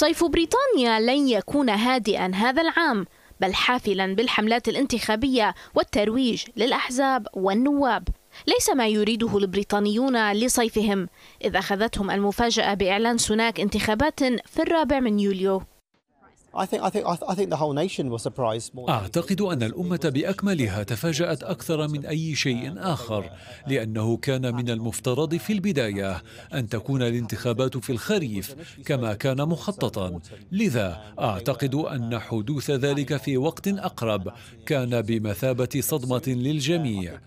صيف بريطانيا لن يكون هادئا هذا العام بل حافلا بالحملات الانتخابية والترويج للأحزاب والنواب ليس ما يريده البريطانيون لصيفهم إذ أخذتهم المفاجأة بإعلان سوناك انتخابات في الرابع من يوليو أعتقد أن الأمة بأكملها تفاجأت أكثر من أي شيء آخر لأنه كان من المفترض في البداية أن تكون الانتخابات في الخريف كما كان مخططا لذا أعتقد أن حدوث ذلك في وقت أقرب كان بمثابة صدمة للجميع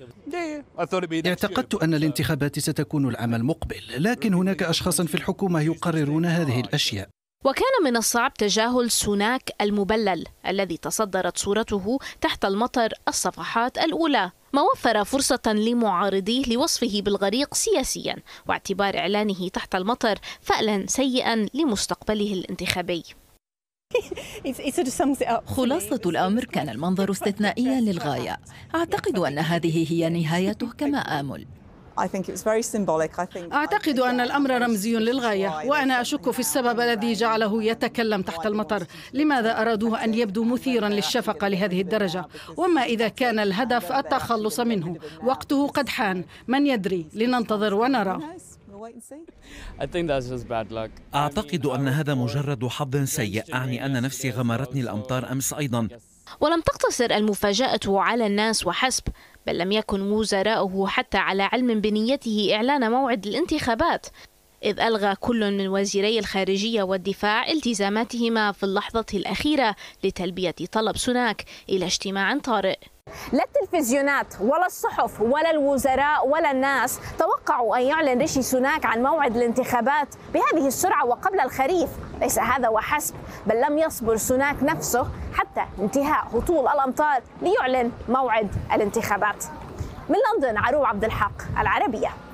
اعتقدت أن الانتخابات ستكون العام المقبل لكن هناك أشخاص في الحكومة يقررون هذه الأشياء وكان من الصعب تجاهل سوناك المبلل الذي تصدرت صورته تحت المطر الصفحات الأولى ما وفر فرصة لمعارضيه لوصفه بالغريق سياسيا واعتبار إعلانه تحت المطر فألا سيئا لمستقبله الانتخابي خلاصة الأمر كان المنظر استثنائيا للغاية أعتقد أن هذه هي نهايته كما آمل أعتقد أن الأمر رمزي للغاية وأنا أشك في السبب الذي جعله يتكلم تحت المطر لماذا أرادوه أن يبدو مثيرا للشفقة لهذه الدرجة وما إذا كان الهدف التخلص منه وقته قد حان من يدري لننتظر ونرى أعتقد أن هذا مجرد حظ سيء أعني أن نفسي غمرتني الأمطار أمس أيضا ولم تقتصر المفاجأة على الناس وحسب بل لم يكن وزراؤه حتى على علم بنيته إعلان موعد الانتخابات إذ ألغى كل من وزيري الخارجية والدفاع التزاماتهما في اللحظة الأخيرة لتلبية طلب سوناك إلى اجتماع طارئ لا التلفزيونات ولا الصحف ولا الوزراء ولا الناس توقعوا أن يعلن ريشي سوناك عن موعد الانتخابات بهذه السرعة وقبل الخريف ليس هذا وحسب بل لم يصبر سوناك نفسه حتى انتهاء هطول الأمطار ليعلن موعد الانتخابات من لندن عروه عبد الحق العربية